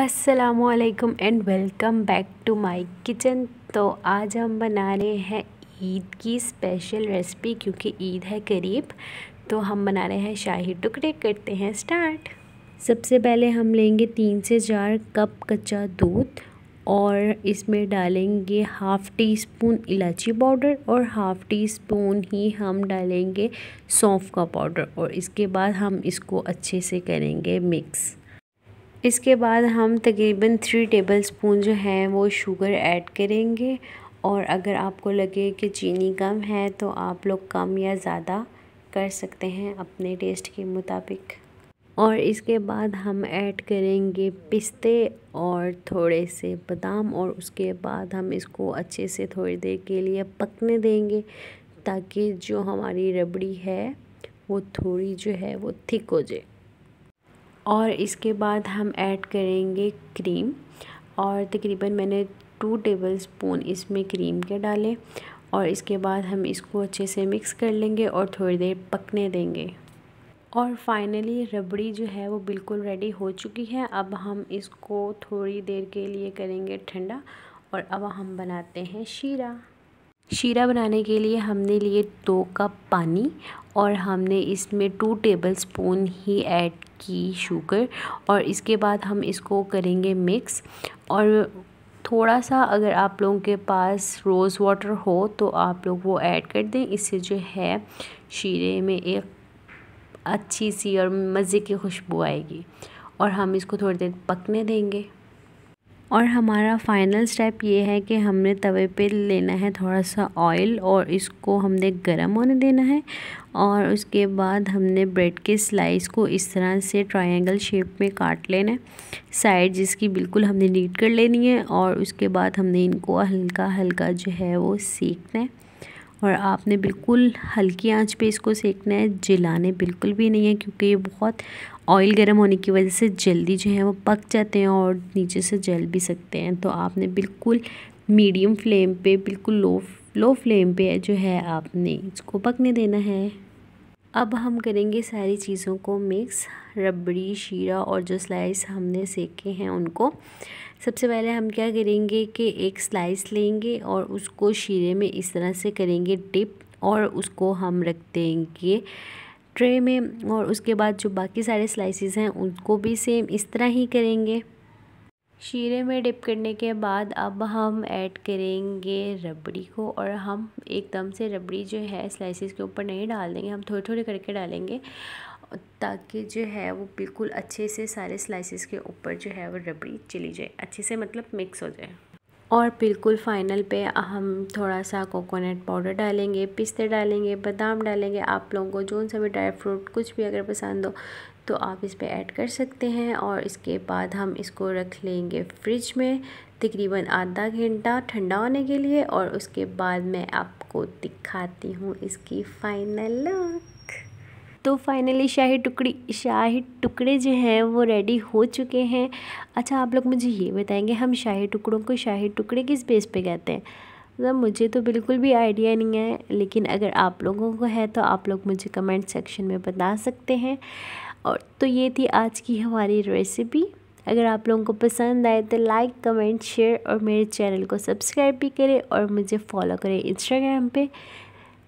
असलकम and welcome back to my kitchen तो आज हम बना रहे हैं ईद की स्पेशल रेसिपी क्योंकि ईद है करीब तो हम बना रहे हैं शाही टुकड़े करते हैं स्टार्ट सबसे पहले हम लेंगे तीन से चार कप कच्चा दूध और इसमें डालेंगे हाफ़ टी स्पून इलायची पाउडर और हाफ़ टी स्पून ही हम डालेंगे सौंफ का पाउडर और इसके बाद हम इसको अच्छे से करेंगे मिक्स इसके बाद हम तकरीबन थ्री टेबल स्पून जो है वो शुगर ऐड करेंगे और अगर आपको लगे कि चीनी कम है तो आप लोग कम या ज़्यादा कर सकते हैं अपने टेस्ट के मुताबिक और इसके बाद हम ऐड करेंगे पिस्ते और थोड़े से बादाम और उसके बाद हम इसको अच्छे से थोड़ी देर के लिए पकने देंगे ताकि जो हमारी रबड़ी है वो थोड़ी जो है वो थिक हो जाए और इसके बाद हम ऐड करेंगे क्रीम और तकरीबन मैंने टू टेबल स्पून इसमें क्रीम के डाले और इसके बाद हम इसको अच्छे से मिक्स कर लेंगे और थोड़ी देर पकने देंगे और फाइनली रबड़ी जो है वो बिल्कुल रेडी हो चुकी है अब हम इसको थोड़ी देर के लिए करेंगे ठंडा और अब हम बनाते हैं शीरा शीरा बनाने के लिए हमने लिए दो कप पानी और हमने इसमें टू टेबल स्पून ही ऐड की शुगर और इसके बाद हम इसको करेंगे मिक्स और थोड़ा सा अगर आप लोगों के पास रोज़ वाटर हो तो आप लोग वो ऐड कर दें इससे जो है शीरे में एक अच्छी सी और मज़े की खुशबू आएगी और हम इसको थोड़ी देर पकने देंगे और हमारा फाइनल स्टेप ये है कि हमने तवे पे लेना है थोड़ा सा ऑयल और इसको हमने गर्म होने देना है और उसके बाद हमने ब्रेड के स्लाइस को इस तरह से ट्रायंगल शेप में काट लेना है साइड जिसकी बिल्कुल हमने नीट कर लेनी है और उसके बाद हमने इनको हल्का हल्का जो है वो सेकना है और आपने बिल्कुल हल्की आंच पे इसको सेकना है जलाने बिल्कुल भी नहीं है क्योंकि ये बहुत ऑयल गर्म होने की वजह से जल्दी जो है वो पक जाते हैं और नीचे से जल भी सकते हैं तो आपने बिल्कुल मीडियम फ्लेम पे बिल्कुल लो लो फ्लेम पे जो है आपने इसको पकने देना है अब हम करेंगे सारी चीज़ों को मिक्स रबड़ी शीरा और जो स्लाइस हमने सेके हैं उनको सबसे पहले हम क्या करेंगे कि एक स्लाइस लेंगे और उसको शीरे में इस तरह से करेंगे डिप और उसको हम रख देंगे ट्रे में और उसके बाद जो बाकी सारे स्लाइसेस हैं उनको भी सेम इस तरह ही करेंगे शीरे में डिप करने के बाद अब हम ऐड करेंगे रबड़ी को और हम एकदम से रबड़ी जो है स्लाइसेस के ऊपर नहीं डाल देंगे हम थोड़े थोड़े करके डालेंगे ताकि जो है वो बिल्कुल अच्छे से सारे स्लाइसिस के ऊपर जो है वो रबड़ी चली जाए अच्छे से मतलब मिक्स हो जाए और बिल्कुल फाइनल पे हम थोड़ा सा कोकोनट पाउडर डालेंगे पिस्ते डालेंगे बादाम डालेंगे आप लोगों को जो सा भी ड्राई फ्रूट कुछ भी अगर पसंद हो तो आप इस पर ऐड कर सकते हैं और इसके बाद हम इसको रख लेंगे फ्रिज में तकरीबन आधा घंटा ठंडा होने के लिए और उसके बाद मैं आपको दिखाती हूँ इसकी फ़ाइनल लुक तो फाइनली शाही टुकड़ी शाही टुकड़े जो हैं वो रेडी हो चुके हैं अच्छा आप लोग मुझे ये बताएंगे हम शाही टुकड़ों को शाही टुकड़े किस बेस पे कहते हैं मतलब मुझे तो बिल्कुल भी आइडिया नहीं है लेकिन अगर आप लोगों को है तो आप लोग मुझे कमेंट सेक्शन में बता सकते हैं और तो ये थी आज की हमारी रेसिपी अगर आप लोगों को पसंद आए तो लाइक कमेंट शेयर और मेरे चैनल को सब्सक्राइब भी करें और मुझे फॉलो करें इंस्टाग्राम पर